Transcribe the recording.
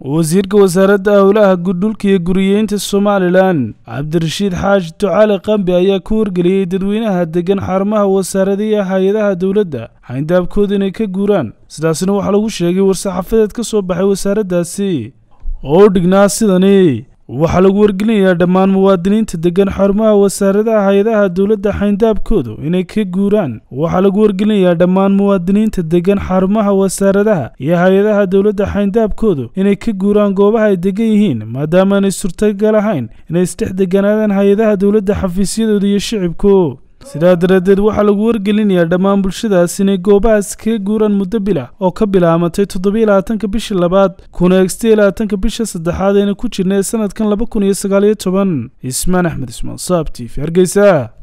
wasiirka wasaaradda howlaha dhulka iyo guriyeynta somalilan cabdirashiid xaaji ducaali qambi ayaa ku wargeliyey dadweynaha deggan xarumaha wasaarada iyo hay-adaha dowladda xayndaabkooda inay ka guuraan sidaasina waxaa lagu sheegay war-saxaafadeed ka soo baxay wasaaraddaasi oo u dhignaa sidani waxaa lagu wargelinayaa dhammaan muwaadiniinta deggan xarumaha wasaaradaha hay-adaha dowladda xayndaabkoodu inay ka guuraan waxaa lagu wargelinayaa dhammaan muwaadiniinta deggan xarumaha wasaaradaha iyo hay-adaha dowladda xayndaabkoodu inay ka guuraan goobaha ay degan yihiin maadaama aanay suurtagal ahayn inay isdhex deganaadaan hay-adaha dowladda xafiisyadooda iyo shicibku sidaa daraaddeed waxaa lagu wargelinayaa dhammaan bulshadaas inay goobahaas kaga guuraan muddo bilah oo ka bilaamatay toddobiyo labaatanka bisha labaad kuna egstiyo labaatanka bisha saddexaad eena ku jirnay ee sanadkan laba kun iyo sagaaliyo toban ismaan axmed ismaan saabti hargeysa